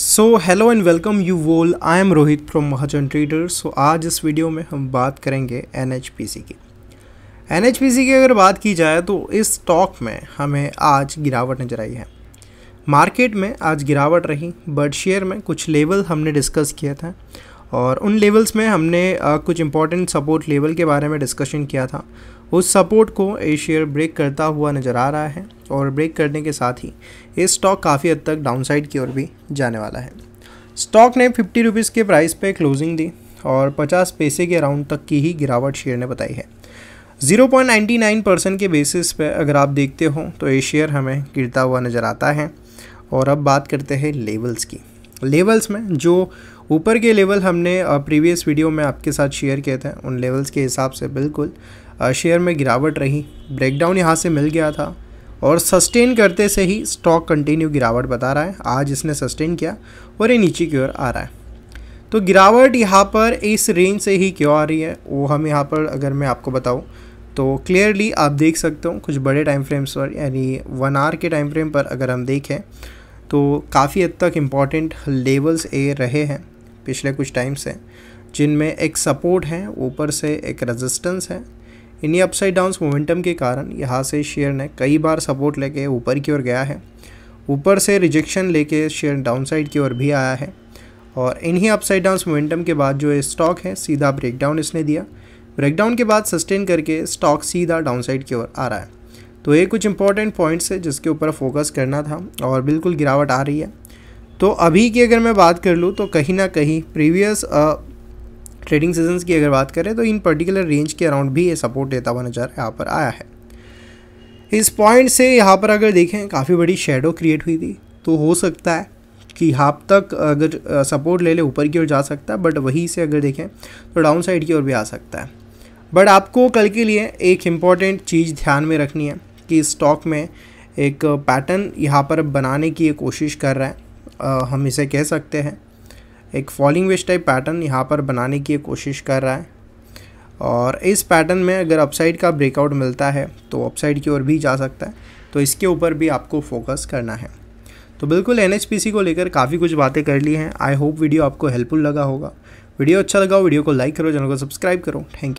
so hello and welcome you all I am Rohit from Mahajan trader so आज इस video में हम बात करेंगे एन की एन की अगर बात की जाए तो इस स्टॉक में हमें आज गिरावट नज़र आई है मार्केट में आज गिरावट रही बट शेयर में कुछ लेवल हमने डिस्कस किया था और उन लेवल्स में हमने कुछ इंपॉर्टेंट सपोर्ट लेवल के बारे में डिस्कशन किया था उस सपोर्ट को ये शेयर ब्रेक करता हुआ नज़र आ रहा है और ब्रेक करने के साथ ही ये स्टॉक काफ़ी हद तक डाउनसाइड की ओर भी जाने वाला है स्टॉक ने फिफ्टी रुपीज़ के प्राइस पे क्लोजिंग दी और पचास पैसे के अराउंड तक की ही गिरावट शेयर ने बताई है 0.99 परसेंट के बेसिस पे अगर आप देखते हो तो ये शेयर हमें गिरता हुआ नज़र आता है और अब बात करते हैं लेवल्स की लेवल्स में जो ऊपर के लेवल हमने प्रीवियस वीडियो में आपके साथ शेयर किए थे उन लेवल्स के हिसाब से बिल्कुल शेयर में गिरावट रही ब्रेकडाउन यहाँ से मिल गया था और सस्टेन करते से ही स्टॉक कंटिन्यू गिरावट बता रहा है आज इसने सस्टेन किया और ये नीचे की ओर आ रहा है तो गिरावट यहाँ पर इस रेंज से ही क्यों आ रही है वो हम यहाँ पर अगर मैं आपको बताऊँ तो क्लियरली आप देख सकते हो कुछ बड़े टाइम फ्रेम्स पर यानी वन आर के टाइम फ्रेम पर अगर हम देखें तो काफ़ी हद तक इम्पॉर्टेंट लेवल्स ए रहे हैं पिछले कुछ टाइम से जिनमें एक सपोर्ट है ऊपर से एक रेजिस्टेंस है इन्हीं अपसाइड डाउन मोमेंटम के कारण यहाँ से शेयर ने कई बार सपोर्ट लेके ऊपर की ओर गया है ऊपर से रिजेक्शन लेके शेयर डाउनसाइड की ओर भी आया है और इन्हीं अपसाइड डाउन मोमेंटम के बाद जो स्टॉक है सीधा ब्रेकडाउन इसने दिया ब्रेकडाउन के बाद सस्टेन करके स्टॉक सीधा डाउनसाइड की ओर आ रहा है तो ये कुछ इंपॉर्टेंट पॉइंट्स है जिसके ऊपर फोकस करना था और बिल्कुल गिरावट आ रही है तो अभी की अगर मैं बात कर लूँ तो कहीं ना कहीं प्रीवियस ट्रेडिंग सीजन्स की अगर बात करें तो इन पर्टिकुलर रेंज के अराउंड भी ये सपोर्ट देता हुआ नज़र यहाँ पर आया है इस पॉइंट से यहाँ पर अगर देखें काफ़ी बड़ी शेडो क्रिएट हुई थी तो हो सकता है कि यहाँ तक अगर सपोर्ट ले ले ऊपर की ओर जा सकता है बट वहीं से अगर देखें तो डाउन साइड की ओर भी आ सकता है बट आपको कल के लिए एक इम्पॉर्टेंट चीज़ ध्यान में रखनी है कि स्टॉक में एक पैटर्न यहाँ पर बनाने की कोशिश कर रहा है आ, हम इसे कह सकते हैं एक फॉलिंग वेस्ट टाइप पैटर्न यहाँ पर बनाने की कोशिश कर रहा है और इस पैटर्न में अगर अपसाइड का ब्रेकआउट मिलता है तो अपसाइड की ओर भी जा सकता है तो इसके ऊपर भी आपको फोकस करना है तो बिल्कुल एन को लेकर काफ़ी कुछ बातें कर ली हैं आई होप वीडियो आपको हेल्पफुल लगा होगा वीडियो अच्छा लगा हो वीडियो को लाइक करो चैनल को सब्सक्राइब करो थैंक यू